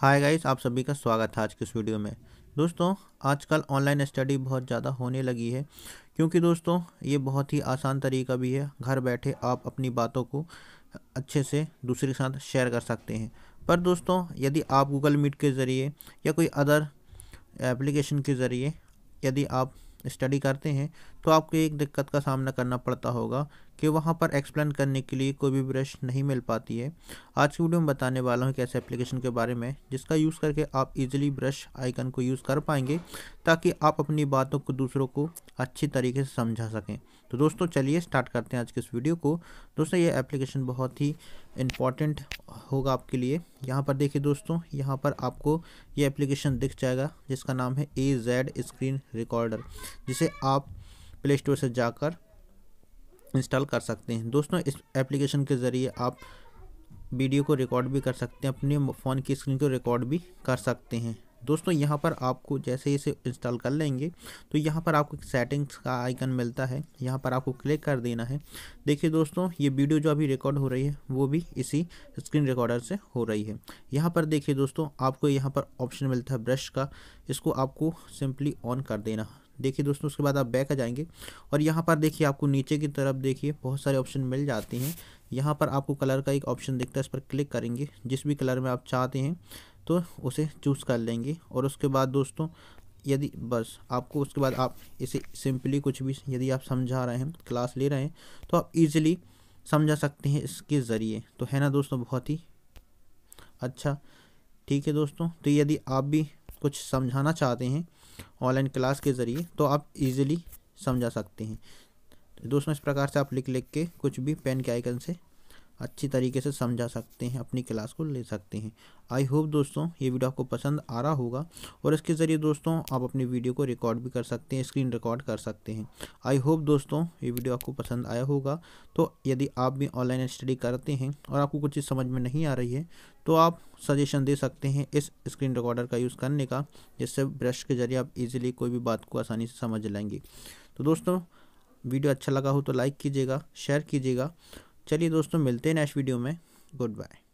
hi guys आप सभी का स्वागत है आज के इस वीडियो में दोस्तों आजकल ऑनलाइन स्टडी बहुत ज़्यादा होने लगी है क्योंकि दोस्तों ये बहुत ही आसान तरीका भी है घर बैठे आप अपनी बातों को अच्छे से दूसरे के साथ शेयर कर सकते हैं पर दोस्तों यदि आप गूगल मीट के ज़रिए या कोई अदर एप्लीकेशन के ज़रिए यदि आप स्टडी करते हैं तो आपको एक दिक्कत का सामना करना पड़ता होगा कि वहाँ पर एक्सप्लेन करने के लिए कोई भी ब्रश नहीं मिल पाती है आज की वीडियो में बताने वाला हूँ कि ऐसे एप्लीकेशन के बारे में जिसका यूज़ करके आप इजीली ब्रश आइकन को यूज़ कर पाएंगे ताकि आप अपनी बातों को दूसरों को अच्छी तरीके से समझा सकें तो दोस्तों चलिए स्टार्ट करते हैं आज के इस वीडियो को दोस्तों ये एप्लीकेशन बहुत ही इम्पॉर्टेंट होगा आपके लिए यहाँ पर देखिए दोस्तों यहाँ पर आपको ये एप्लीकेशन दिख जाएगा जिसका नाम है ए जेड स्क्रीन रिकॉर्डर जिसे आप प्ले स्टोर से जाकर इंस्टॉल कर सकते हैं दोस्तों इस एप्लीकेशन के ज़रिए आप वीडियो को रिकॉर्ड भी कर सकते हैं अपने फ़ोन की स्क्रीन को रिकॉर्ड भी कर सकते हैं दोस्तों यहाँ पर आपको जैसे इसे इंस्टॉल कर लेंगे तो यहाँ पर आपको सेटिंग्स का आइकन मिलता है यहाँ पर आपको क्लिक कर देना है देखिए दोस्तों ये वीडियो जो अभी रिकॉर्ड हो रही है वो भी इसी स्क्रीन रिकॉर्डर से हो रही है यहाँ पर देखिए दोस्तों आपको यहाँ पर ऑप्शन मिलता है ब्रश का इसको आपको सिंपली ऑन कर देना देखिए दोस्तों उसके बाद आप बैक आ जाएंगे और यहाँ पर देखिए आपको नीचे की तरफ देखिए बहुत सारे ऑप्शन मिल जाते हैं यहाँ पर आपको कलर का एक ऑप्शन दिखता है इस पर क्लिक करेंगे जिस भी कलर में आप चाहते हैं तो उसे चूज़ कर लेंगे और उसके बाद दोस्तों यदि बस आपको उसके बाद आप इसे सिंपली कुछ भी यदि आप समझा रहे हैं क्लास ले रहे हैं तो आप इजीली समझा सकते हैं इसके ज़रिए तो है ना दोस्तों बहुत ही अच्छा ठीक है दोस्तों तो यदि आप भी कुछ समझाना चाहते हैं ऑनलाइन क्लास के ज़रिए तो आप इजीली समझा सकते हैं तो दोस्तों इस प्रकार से आप लिख लिख के कुछ भी पेन के आइकन से अच्छी तरीके से समझा सकते हैं अपनी क्लास को ले सकते हैं आई होप दोस्तों ये वीडियो आपको पसंद आ रहा होगा और इसके ज़रिए दोस्तों आप अपनी वीडियो को रिकॉर्ड भी कर सकते हैं स्क्रीन रिकॉर्ड कर सकते हैं आई होप दोस्तों ये वीडियो आपको पसंद आया होगा तो यदि आप भी ऑनलाइन स्टडी करते हैं और आपको कुछ चीज़ समझ में नहीं आ रही है तो आप सजेशन दे सकते हैं इस स्क्रीन रिकॉर्डर का यूज़ करने का जिससे ब्रश के ज़रिए आप इजीली कोई भी बात को आसानी से समझ लेंगे तो दोस्तों वीडियो अच्छा लगा हो तो लाइक कीजिएगा शेयर कीजिएगा चलिए दोस्तों मिलते हैं नेक्स्ट वीडियो में गुड बाय